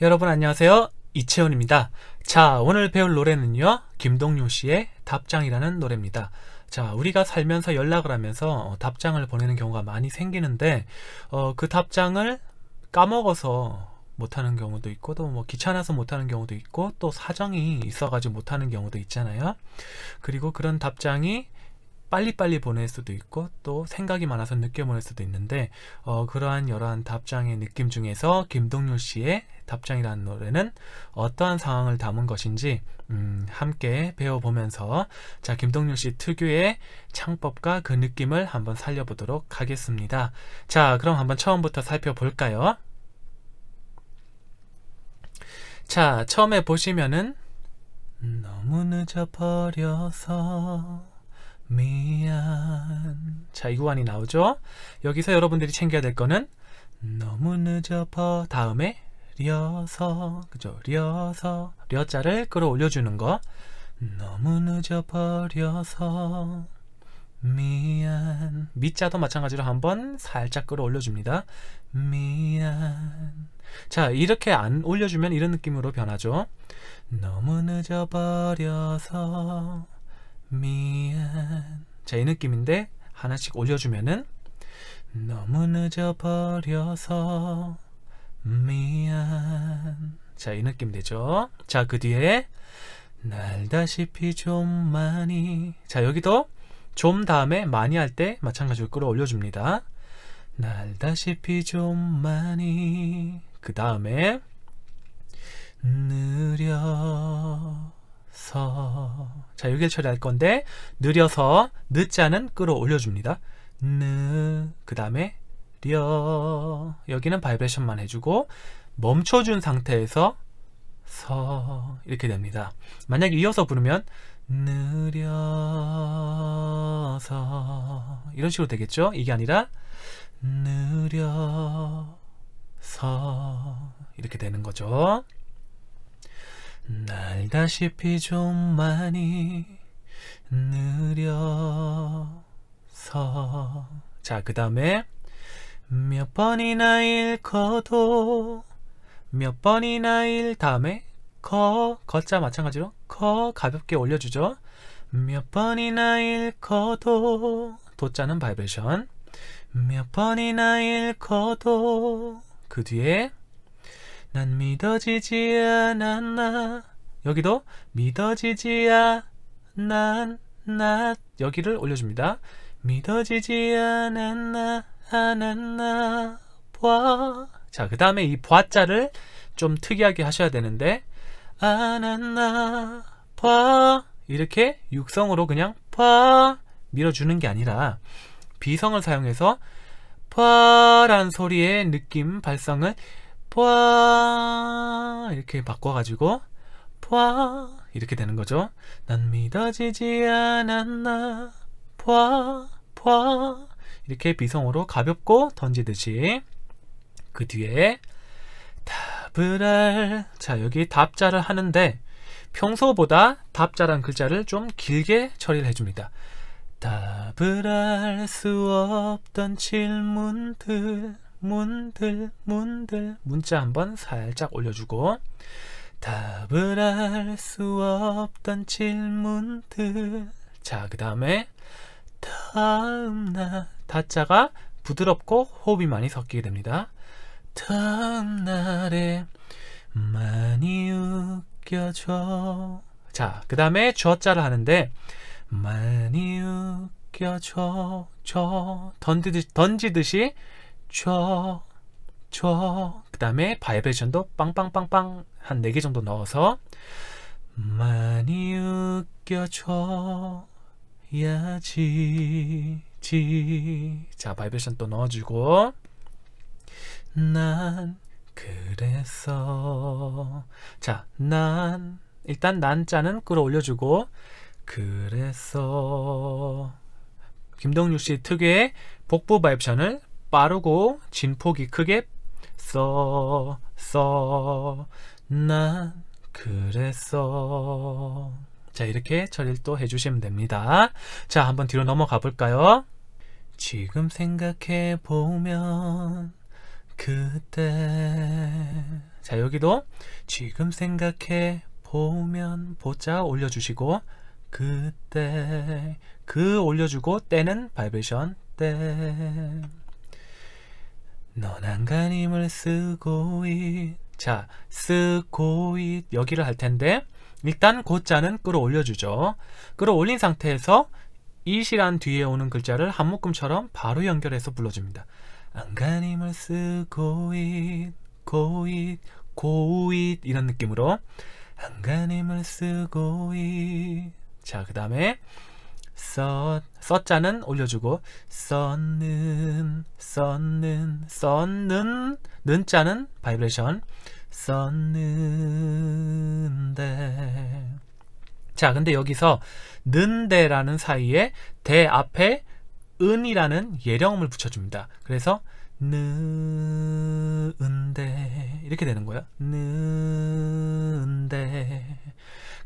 여러분 안녕하세요. 이채원입니다. 자, 오늘 배울 노래는요. 김동률 씨의 답장이라는 노래입니다. 자, 우리가 살면서 연락을 하면서 어, 답장을 보내는 경우가 많이 생기는데 어, 그 답장을 까먹어서 못하는 경우도 있고 또 뭐 귀찮아서 못하는 경우도 있고 또 사정이 있어가지고 못하는 경우도 있잖아요. 그리고 그런 답장이 빨리빨리 보낼 수도 있고 또 생각이 많아서 늦게 보낼 수도 있는데 어, 그러한 여러한 답장의 느낌 중에서 김동률 씨의 답장이라는 노래는 어떠한 상황을 담은 것인지 음, 함께 배워보면서 자 김동률 씨 특유의 창법과 그 느낌을 한번 살려보도록 하겠습니다. 자 그럼 한번 처음부터 살펴볼까요? 자 처음에 보시면은 음, 너무 늦어버려서 미안 자이 구간이 나오죠 여기서 여러분들이 챙겨야 될 거는 너무 늦어 버 다음에 려서 그죠 려서 려자를 끌어올려주는 거 너무 늦어버려서 미안 미자도 마찬가지로 한번 살짝 끌어올려줍니다 미안 자 이렇게 안 올려주면 이런 느낌으로 변하죠 너무 늦어버려서 미안 자이 느낌인데 하나씩 올려주면은 너무 늦어버려서 미안 자이 느낌 되죠 자그 뒤에 날다시피 좀 많이 자 여기도 좀 다음에 많이 할 때 마찬가지로 끌어올려줍니다 날다시피 좀 많이 그 다음에 느려 서자여기 처리할 건데 느려서 늦자는 끌어올려줍니다 느그 다음에 려 여기는 바이브레이션만 해주고 멈춰준 상태에서 서 이렇게 됩니다 만약에 이어서 부르면 느려서 이런 식으로 되겠죠 이게 아니라 느려서 이렇게 되는 거죠 날다시피 좀 많이 느려서 자 그 다음에 몇 번이나 읽어도 몇 번이나 읽 다음에 거 거자 마찬가지로 거 가볍게 올려주죠 몇 번이나 읽어도 도자는 바이브레이션 몇 번이나 읽어도 그 뒤에 난 믿어지지 않았나 여기도 믿어지지 않았나 여기를 올려줍니다 믿어지지 않았나 않았나 봐 자 그 다음에 이 봐자를 좀 특이하게 하셔야 되는데 않았나 봐 이렇게 육성으로 그냥 파 밀어주는 게 아니라 비성을 사용해서 파란 소리의 느낌 발성을 포아 이렇게 바꿔가지고 포아 이렇게 되는 거죠. 난 믿어지지 않았나 포아 포아 이렇게 비성으로 가볍고 던지듯이 그 뒤에 답을 할자 여기 답자를 하는데 평소보다 답자란 글자를 좀 길게 처리를 해줍니다. 답을 할수 없던 질문들 문들 문들 문자 한 번 살짝 올려주고 답을 할수 없던 질문들 자그 다음에 다음날 다자가 부드럽고 호흡이 많이 섞이게 됩니다 다음날에 많이 웃겨줘 자그 다음에 저자를 하는데 많이 웃겨줘 저 던지듯이, 던지듯이 촤, 촤. 그 다음에 바이브레이션도 빵빵빵빵 한 4개 정도 넣어서 많이 웃겨줘야지 지. 자, 바이브레이션 또 넣어주고 난 그래서 자, 난 일단 난 자는 끌어올려주고 그래서 김동률 씨 특유의 복부 바이브션을 빠르고 진폭이 크게 써, 써, 난 그랬어. 자, 이렇게 처리를 또 해주시면 됩니다. 자, 한번 뒤로 넘어가 볼까요? 지금 생각해 보면 그때 자 여기도 지금 생각해 보면 보자 올려주시고 그때 그 올려주고 때는 바이브레이션 때넌 안간힘을 쓰고 있. 자, 쓰고 있. 여기를 할 텐데, 일단 곧자는 끌어올려주죠. 끌어올린 상태에서 이시란 뒤에 오는 글자를 한묶음처럼 바로 연결해서 불러줍니다. 안간힘을 쓰고 있, 고잇, 고잇 이런 느낌으로 안간힘을 쓰고 있. 자, 그 다음에 썼, 썼자는 올려주고 썼는, 썼는, 썼는, 는자는 바이브레이션 썼는데 자 근데 여기서 는데라는 사이에 대 앞에 은이라는 예령음을 붙여줍니다. 그래서 는데 이렇게 되는 거예요. 는데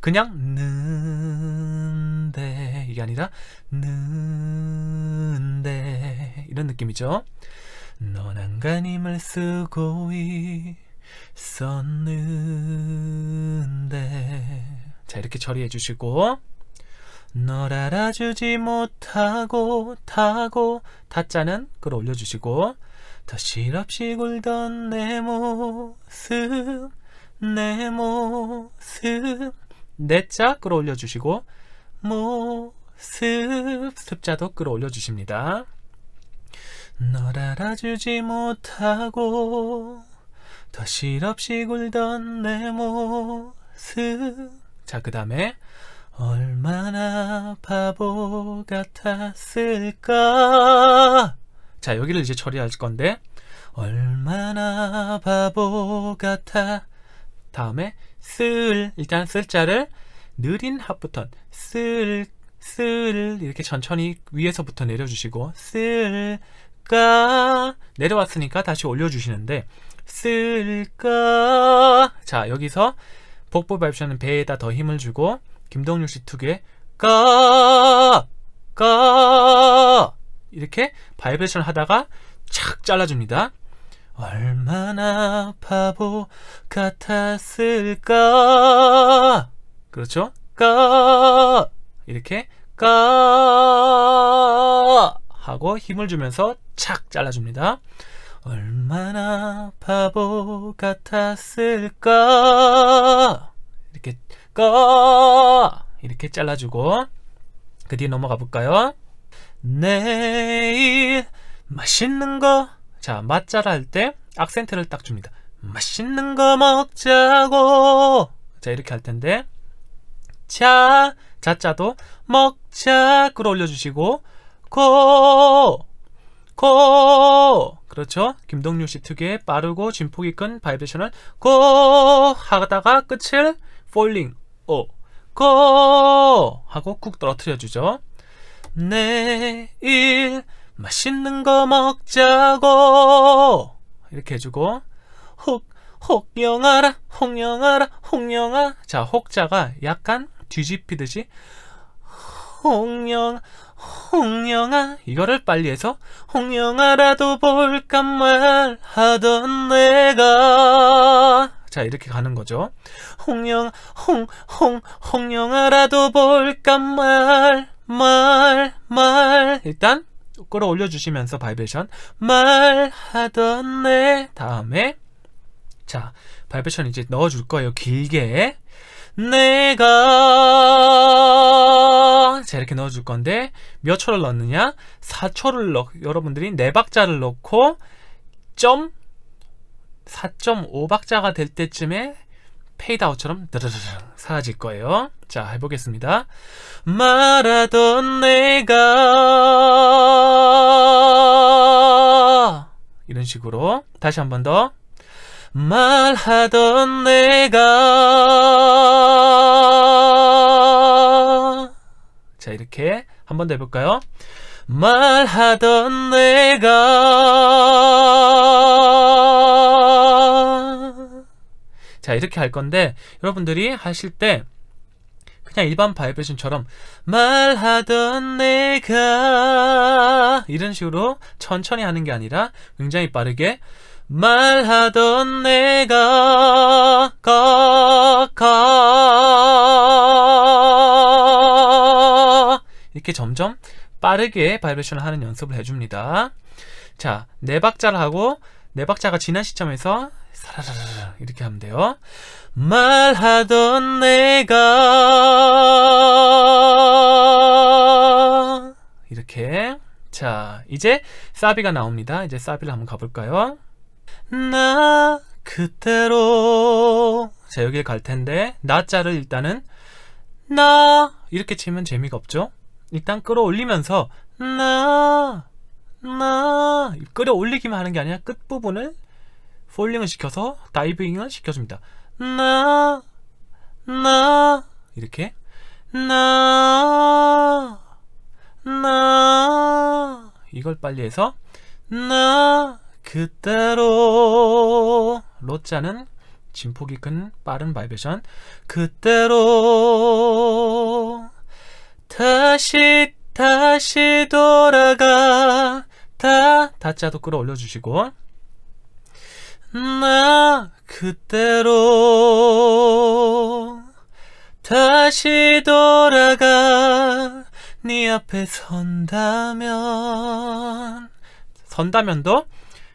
그냥 는 이게 아니라 는데 이런 느낌이죠. 넌 안간힘을 쓰고 있었는데 자 이렇게 처리해 주시고 널 알아주지 못하고 타고 타자는 글 올려주시고 더 실없이 굴던 내 모습 내 모습 내자 끌어올려주시고 모습 습자도 끌어올려 주십니다. 널 알아주지 못하고 더 실없이 굴던 내 모습 자 그 다음에 얼마나 바보 같았을까 자 여기를 이제 처리할 건데 얼마나 바보 같아 다음에 쓸 일단 쓸자를 느린 합부터 쓸스 이렇게 천천히 위에서부터 내려주시고 쓸까 내려왔으니까 다시 올려주시는데 쓸까 자 여기서 복부 발표는 배에다 더 힘을 주고 김동률씨 특유의 까까 이렇게 발표션 하다가 착 잘라줍니다. 얼마나 바보 같았을까 그렇죠? 까 이렇게 까 하고 힘을 주면서 착 잘라줍니다. 얼마나 바보 같았을까 이렇게 까 이렇게 잘라주고 그 뒤에 넘어가 볼까요? 내일 맛있는 거 자, 맛자라 할때 악센트를 딱 줍니다. 맛있는 거 먹자고 자, 이렇게 할 텐데 자, 자자도 먹자 끌어 올려주시고 코코 그렇죠 김동률 씨 특유의 빠르고 진폭이 큰 바이브레이션을 코 하다가 끝을 폴링 오코 어, 하고 쿡 떨어뜨려 주죠 내일 맛있는 거 먹자고 이렇게 해주고 혹, 혹, 영아라, 혹 영아라, 혹 영아 자, 혹자가 약간 뒤집히듯이 홍영 홍영아 이거를 빨리 해서 홍영아라도 볼까 말하던 내가 자 이렇게 가는 거죠 홍영 홍홍 홍영아라도 볼까 말 말 말 일단 끌어올려 주시면서 바이브레이션 말하던 내 다음에 자 바이브레이션 이제 넣어줄 거예요 길게 내가 자 이렇게 넣어줄 건데 몇 초를 넣느냐 4초를 넣 여러분들이 4박자를 넣고 점 4.5박자가 될 때쯤에 페이드아웃처럼 드르르 사라질 거예요 자 해보겠습니다 말하던 내가 이런 식으로 다시 한번더 말하던 내가 자 이렇게 한 번 더 해볼까요? 말하던 내가 자 이렇게 할 건데 여러분들이 하실 때 그냥 일반 바이브레이션처럼 말하던 내가 이런 식으로 천천히 하는 게 아니라 굉장히 빠르게 말하던 내가 가, 가 이렇게 점점 빠르게 바이브레이션을 하는 연습을 해줍니다. 자, 네 박자를 하고 네 박자가 지난 시점에서 사라라라 이렇게 하면 돼요. 말하던 내가 이렇게 자 이제 사비가 나옵니다. 이제 사비를 한번 가볼까요? 나 그대로 자 여길 갈 텐데 나자를 일단은 나 이렇게 치면 재미가 없죠 일단 끌어올리면서 나 나 끌어올리기만 하는 게 아니라 끝부분을 폴링을 시켜서 다이빙을 시켜줍니다 나 나 이렇게 나 나 이걸 빨리 해서 나 그때로 로자는 진폭이 큰 빠른 바이브션 그때로 다시 다시 돌아가 다 다자도 끌어올려 주시고 나 그때로 다시 돌아가 네 앞에 선다면 선다면도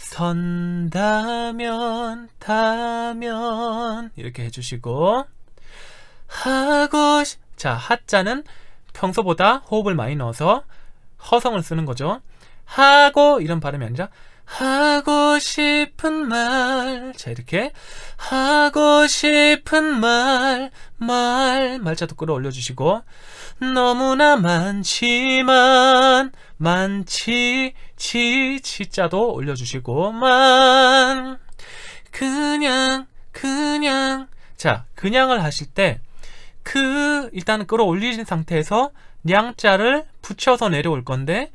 선다면 타면 이렇게 해주시고 하고 자 하자는 평소보다 호흡을 많이 넣어서 허성을 쓰는 거죠 하고 이런 발음이 아니라 하고 싶은 말. 자, 이렇게. 하고 싶은 말, 말. 말자도 끌어 올려주시고. 너무나 많지만, 많지, 지, 지자도 올려주시고. 만. 그냥, 그냥. 자, 그냥을 하실 때, 그, 일단 끌어 올리신 상태에서, 냥자를 붙여서 내려올 건데,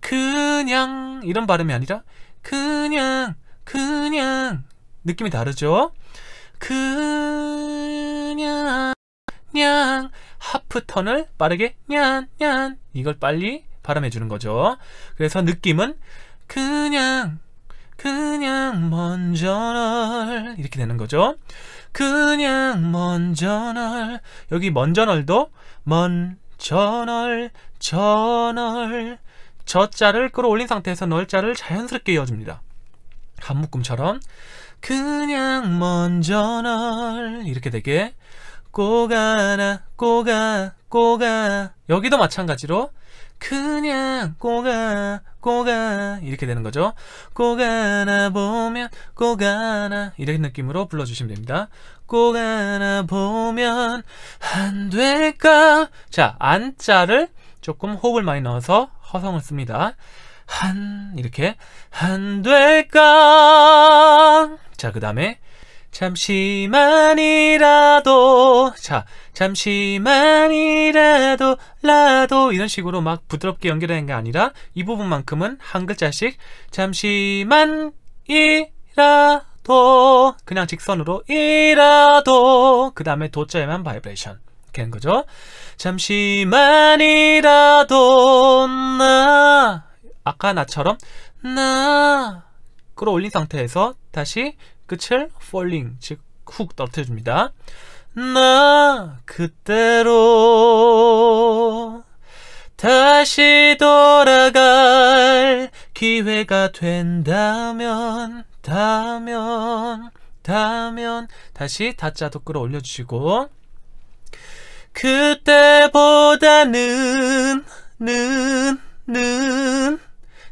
그냥, 이런 발음이 아니라, 그냥 그냥 느낌이 다르죠? 그냥 냥 하프 턴을 빠르게 냔냔 이걸 빨리 발음해 주는 거죠. 그래서 느낌은 그냥 그냥 먼저 널 이렇게 되는 거죠. 그냥 먼저 널 여기 먼저 널도 먼저 널 저널 저자를 끌어올린 상태에서 널자를 자연스럽게 이어줍니다. 한 묶음처럼 그냥 먼저 널 이렇게 되게 꼬가나 꼬가 꼬가 여기도 마찬가지로 그냥 꼬가 꼬가 이렇게 되는 거죠 꼬가나 보면 꼬가나 이런 느낌으로 불러주시면 됩니다 꼬가나 보면 안 될까 자 안자를 조금 호흡을 많이 넣어서 허성을 씁니다. 한 이렇게 한 될까 자 그 다음에 잠시만이라도 자 잠시만이라도 라도 이런 식으로 막 부드럽게 연결하는 게 아니라 이 부분만큼은 한 글자씩 잠시만이라도 그냥 직선으로 이라도 그 다음에 도자에만 바이브레이션 이렇게 한 거죠. 잠시만이라도 나 아까 나처럼 나 끌어올린 상태에서 다시 끝을 falling 즉훅 떨어뜨려 줍니다. 나 그때로 다시 돌아갈 기회가 된다면 다면 다면 다시 다자도 끌어올려 주시고 그때보다는 는 는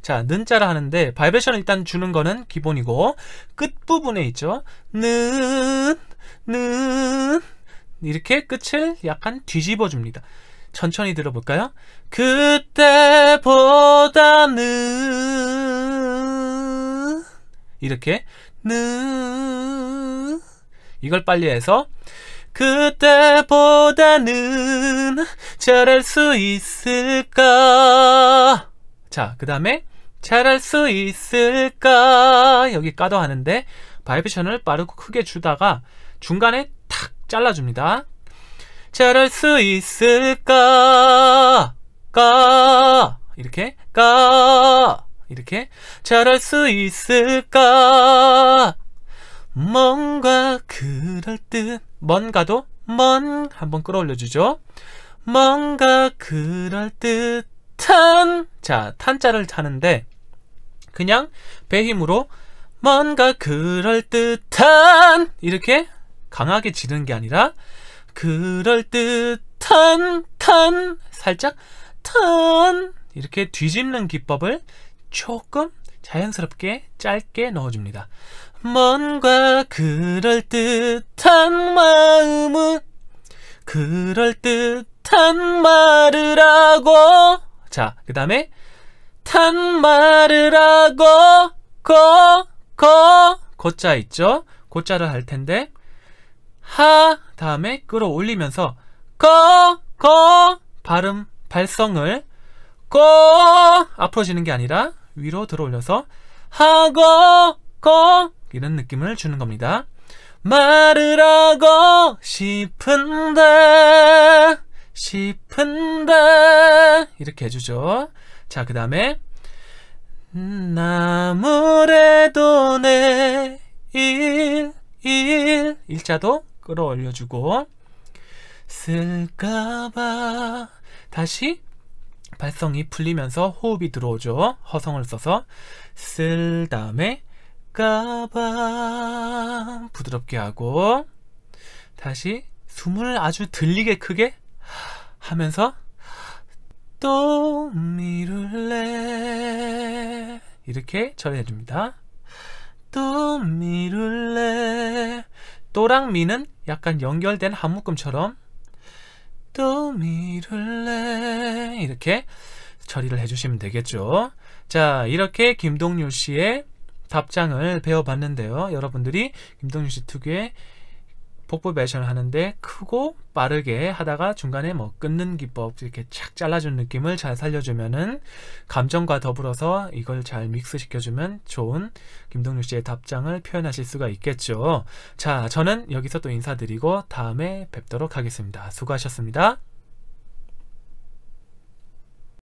자, 는자를 하는데 바이브레이션을 일단 주는 거는 기본이고 끝부분에 있죠. 는 는 이렇게 끝을 약간 뒤집어 줍니다. 천천히 들어볼까요? 그때보다는 이렇게 는 이걸 빨리 해서 그때보다는 잘할 수 있을까? 자, 그 다음에 잘할 수 있을까? 여기 까도 하는데 바이브션을 빠르고 크게 주다가 중간에 탁 잘라줍니다. 잘할 수 있을까? 까 이렇게 까 이렇게 잘할 수 있을까? 뭔가 그럴 듯 뭔가도 먼 한번 끌어올려주죠. 뭔가 그럴듯한 자 탄자를 타는데 그냥 배 힘으로 뭔가 그럴듯한 이렇게 강하게 지르는 게 아니라 그럴듯한 탄 살짝 탄 이렇게 뒤집는 기법을 조금 자연스럽게 짧게 넣어줍니다. 뭔가 그럴듯한 마음은 그럴듯한 말을 하고 자, 그 다음에 탄 말을 하고 거, 거 고자 있죠? 고자를 할 텐데 하 다음에 끌어올리면서 거, 거 발음, 발성을 거 앞으로 지는 게 아니라 위로 들어올려서 하고 거 이런 느낌을 주는 겁니다. 말을 하고 싶은데 싶은데 이렇게 해주죠. 자, 그 다음에 아무래도 내 일, 일 일자도 끌어올려주고 쓸까봐 다시 발성이 풀리면서 호흡이 들어오죠. 허성을 써서 쓸 다음에 까방 부드럽게 하고 다시 숨을 아주 들리게 크게 하면서 또 미룰래 이렇게 처리해줍니다또 미룰래 또랑 미는 약간 연결된 한 묶음처럼 또 미룰래 이렇게 처리를 해주시면 되겠죠. 자 이렇게 김동률 씨의 답장을 배워봤는데요. 여러분들이 김동윤씨 특유의 폭포 배션을 하는데 크고 빠르게 하다가 중간에 뭐 끊는 기법 이렇게 착 잘라준 느낌을 잘 살려주면은 감정과 더불어서 이걸 잘 믹스시켜주면 좋은 김동률 씨의 답장을 표현하실 수가 있겠죠. 자, 저는 여기서 또 인사드리고 다음에 뵙도록 하겠습니다. 수고하셨습니다.